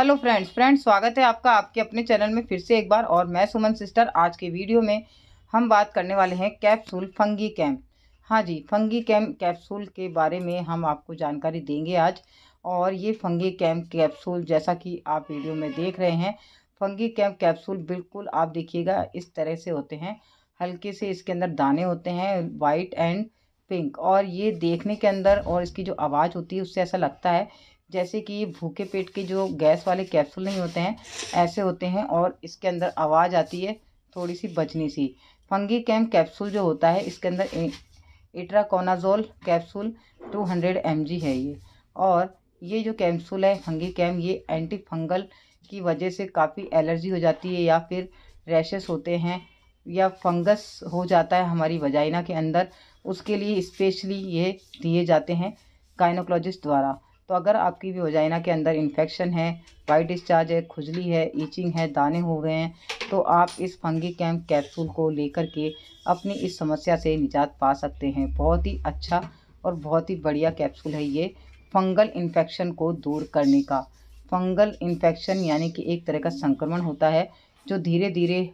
hello friends friends स्वागत है आपका आपके अपने चैनल में फिर से एक बार और मैं सुमन सिस्टर आज के वीडियो में हम बात करने वाले हैं कैप्सूल फंगी कैम्प हाँ जी फंगी कैम्प कैप्सूल के बारे में हम आपको जानकारी देंगे आज और ये फंगी कैम्प कैप्सूल जैसा कि आप वीडियो में देख रहे हैं फंगी कैम्प कैप्सूल बिल्कुल आप देखिएगा इस तरह से होते हैं हल्के से इसके अंदर दाने होते हैं वाइट एंड पिंक और ये देखने के अंदर और इसकी जो आवाज़ होती है उससे ऐसा लगता है जैसे कि भूखे पेट के जो गैस वाले कैप्सूल नहीं होते हैं ऐसे होते हैं और इसके अंदर आवाज़ आती है थोड़ी सी बचनी सी फंगी कैम कैप्सूल जो होता है इसके अंदर इट्राकोनाजोल कैप्सूल 200 हंड्रेड है ये और ये जो कैप्सूल है फंगी कैम ये एंटी फंगल की वजह से काफ़ी एलर्जी हो जाती है या फिर रैशेस होते हैं या फंगस हो जाता है हमारी वजाइना के अंदर उसके लिए स्पेशली ये दिए जाते हैं गाइनोकोलॉजिस्ट द्वारा तो अगर आपकी भी वजाइना के अंदर इन्फेक्शन है वाइट डिस्चार्ज है खुजली है ईचिंग है दाने हो गए हैं तो आप इस फंगी कैम्प कैप्सूल को लेकर के अपनी इस समस्या से निजात पा सकते हैं बहुत ही अच्छा और बहुत ही बढ़िया कैप्सूल है ये फंगल इन्फेक्शन को दूर करने का फंगल इन्फेक्शन यानी कि एक तरह का संक्रमण होता है जो धीरे धीरे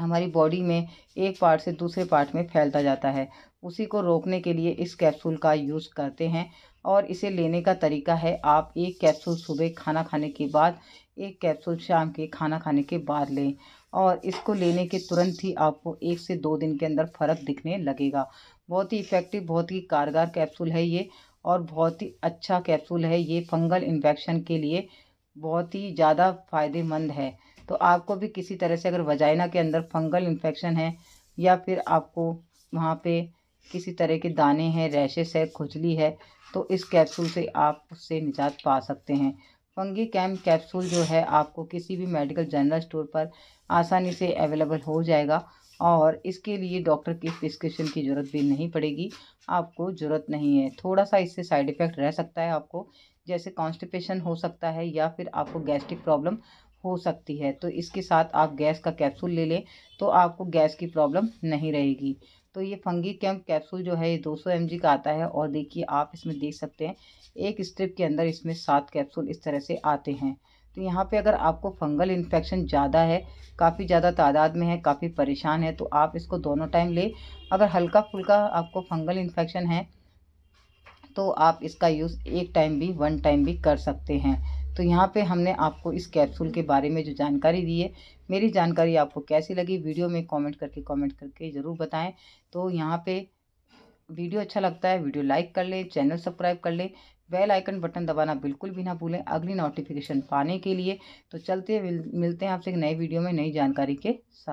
हमारी बॉडी में एक पार्ट से दूसरे पार्ट में फैलता जाता है उसी को रोकने के लिए इस कैप्सूल का यूज़ करते हैं और इसे लेने का तरीका है आप एक कैप्सूल सुबह खाना खाने के बाद एक कैप्सूल शाम के खाना खाने के बाद लें और इसको लेने के तुरंत ही आपको एक से दो दिन के अंदर फ़र्क दिखने लगेगा बहुत ही इफ़ेक्टिव बहुत ही कारगर कैप्सूल है ये और बहुत ही अच्छा कैप्सूल है ये फंगल इन्फेक्शन के लिए बहुत ही ज़्यादा फ़ायदेमंद है तो आपको भी किसी तरह से अगर वजाइना के अंदर फंगल इन्फेक्शन है या फिर आपको वहाँ पे किसी तरह के दाने हैं रैशेस है खुजली है तो इस कैप्सूल से आप उससे निजात पा सकते हैं फंगी कैम कैप्सूल जो है आपको किसी भी मेडिकल जनरल स्टोर पर आसानी से अवेलेबल हो जाएगा और इसके लिए डॉक्टर की प्रिस्क्रिप्शन की ज़रूरत भी नहीं पड़ेगी आपको ज़रूरत नहीं है थोड़ा सा इससे साइड इफ़ेक्ट रह सकता है आपको जैसे कॉन्स्टिपेशन हो सकता है या फिर आपको गैस्ट्रिक प्रॉब्लम हो सकती है तो इसके साथ आप गैस का कैप्सूल ले लें तो आपको गैस की प्रॉब्लम नहीं रहेगी तो ये फंगी कैम्प कैप्सूल जो है ये 200 एम का आता है और देखिए आप इसमें देख सकते हैं एक स्ट्रिप के अंदर इसमें सात कैप्सूल इस तरह से आते हैं तो यहाँ पे अगर आपको फंगल इन्फेक्शन ज़्यादा है काफ़ी ज़्यादा तादाद में है काफ़ी परेशान है तो आप इसको दोनों टाइम लें अगर हल्का फुल्का आपको फंगल इन्फेक्शन है तो आप इसका यूज़ एक टाइम भी वन टाइम भी कर सकते हैं तो यहाँ पे हमने आपको इस कैप्सूल के बारे में जो जानकारी दी है मेरी जानकारी आपको कैसी लगी वीडियो में कमेंट करके कमेंट करके ज़रूर बताएं तो यहाँ पे वीडियो अच्छा लगता है वीडियो लाइक कर लें चैनल सब्सक्राइब कर लें बेल आइकन बटन दबाना बिल्कुल भी ना भूलें अगली नोटिफिकेशन पाने के लिए तो चलते मिलते हैं आपसे एक नए वीडियो में नई जानकारी के साथ